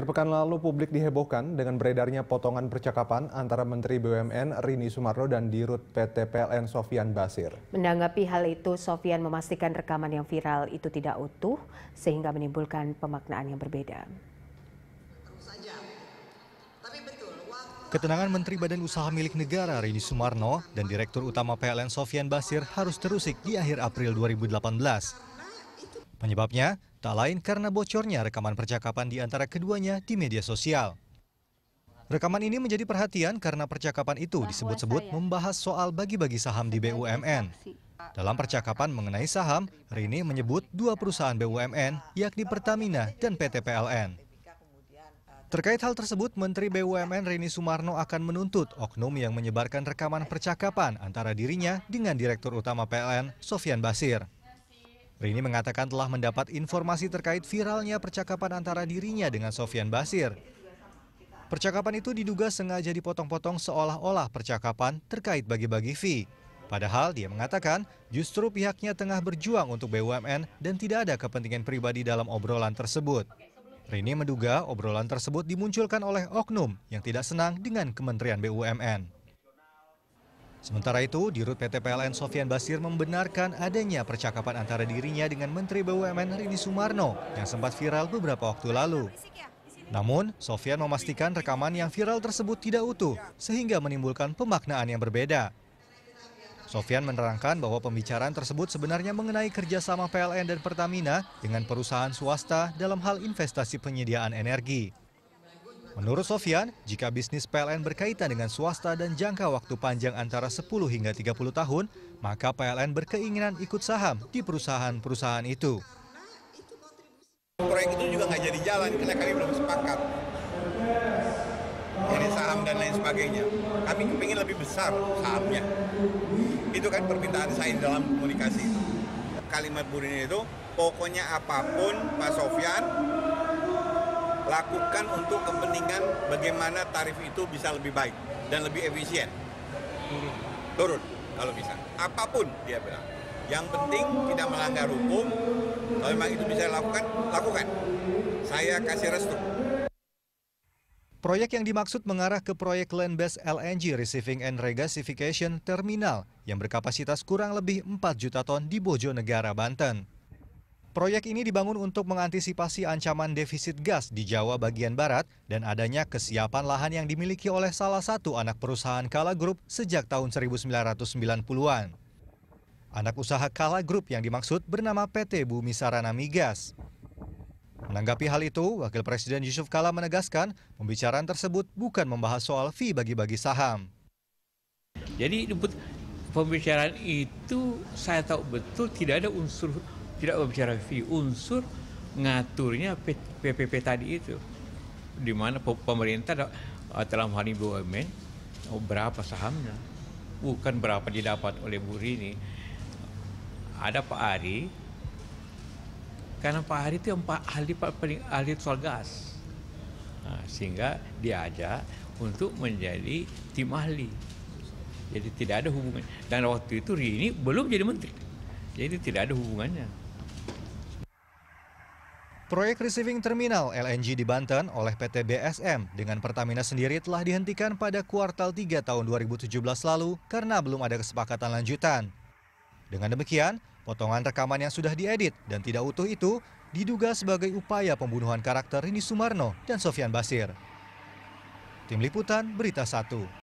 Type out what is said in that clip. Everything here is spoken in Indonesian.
Sepekan lalu publik dihebohkan dengan beredarnya potongan percakapan antara Menteri BUMN Rini Sumarno dan Dirut PT PLN Sofian Basir. Menanggapi hal itu, Sofian memastikan rekaman yang viral itu tidak utuh sehingga menimbulkan pemaknaan yang berbeda. Ketenangan Menteri Badan Usaha Milik Negara Rini Sumarno dan Direktur Utama PLN Sofian Basir harus terusik di akhir April 2018. Penyebabnya tak lain karena bocornya rekaman percakapan di antara keduanya di media sosial. Rekaman ini menjadi perhatian karena percakapan itu disebut-sebut membahas soal bagi-bagi saham di BUMN. Dalam percakapan mengenai saham, Rini menyebut dua perusahaan BUMN, yakni Pertamina dan PT PLN. Terkait hal tersebut, Menteri BUMN Rini Sumarno akan menuntut oknum yang menyebarkan rekaman percakapan antara dirinya dengan Direktur Utama PLN, Sofian Basir rini mengatakan telah mendapat informasi terkait viralnya percakapan antara dirinya dengan sofian basir. Percakapan itu diduga sengaja dipotong-potong seolah-olah percakapan terkait bagi-bagi fee. Padahal dia mengatakan justru pihaknya tengah berjuang untuk BUMN dan tidak ada kepentingan pribadi dalam obrolan tersebut. Rini menduga obrolan tersebut dimunculkan oleh Oknum yang tidak senang dengan Kementerian BUMN. Sementara itu, Dirut PT PLN Sofian Basir membenarkan adanya percakapan antara dirinya dengan Menteri BUMN Rini Sumarno yang sempat viral beberapa waktu lalu. Namun, Sofian memastikan rekaman yang viral tersebut tidak utuh sehingga menimbulkan pemaknaan yang berbeda. Sofian menerangkan bahwa pembicaraan tersebut sebenarnya mengenai kerjasama PLN dan Pertamina dengan perusahaan swasta dalam hal investasi penyediaan energi. Menurut Sofian, jika bisnis PLN berkaitan dengan swasta dan jangka waktu panjang antara 10 hingga 30 tahun, maka PLN berkeinginan ikut saham di perusahaan-perusahaan itu. Proyek itu juga nggak jadi jalan karena kami belum sepakat. Jadi saham dan lain sebagainya. Kami ingin lebih besar sahamnya. Itu kan permintaan saya dalam komunikasi. Kalimat Bu itu, pokoknya apapun Pak Sofian, lakukan untuk kepentingan bagaimana tarif itu bisa lebih baik dan lebih efisien. Turun kalau bisa. Apapun dia bilang. Yang penting tidak melanggar hukum. Kalau memang itu bisa dilakukan, lakukan. Saya kasih restu. Proyek yang dimaksud mengarah ke proyek land-based LNG Receiving and Regasification Terminal yang berkapasitas kurang lebih 4 juta ton di Bojonegara, Banten. Proyek ini dibangun untuk mengantisipasi ancaman defisit gas di Jawa bagian barat dan adanya kesiapan lahan yang dimiliki oleh salah satu anak perusahaan Kala Group sejak tahun 1990-an. Anak usaha Kala Group yang dimaksud bernama PT Bumi Sarana Migas. Menanggapi hal itu, Wakil Presiden Yusuf Kala menegaskan pembicaraan tersebut bukan membahas soal fee bagi-bagi saham. Jadi pembicaraan itu saya tahu betul tidak ada unsur tidak berbicara fee unsur ngaturnya PPP tadi itu di mana pemerintah dalam eh, hal ini BUMN oh, berapa sahamnya bukan berapa didapat oleh Bu Rini ada Pak Ari karena Pak Ari itu yang Pak ahli paling ahli soal gas nah, sehingga diajak untuk menjadi tim ahli jadi tidak ada hubungan dan waktu itu Rini belum jadi menteri jadi tidak ada hubungannya Proyek receiving terminal LNG di Banten oleh PT BSM dengan Pertamina sendiri telah dihentikan pada kuartal 3 tahun 2017 lalu karena belum ada kesepakatan lanjutan. Dengan demikian, potongan rekaman yang sudah diedit dan tidak utuh itu diduga sebagai upaya pembunuhan karakter Rini Sumarno dan Sofian Basir. Tim Liputan Berita 1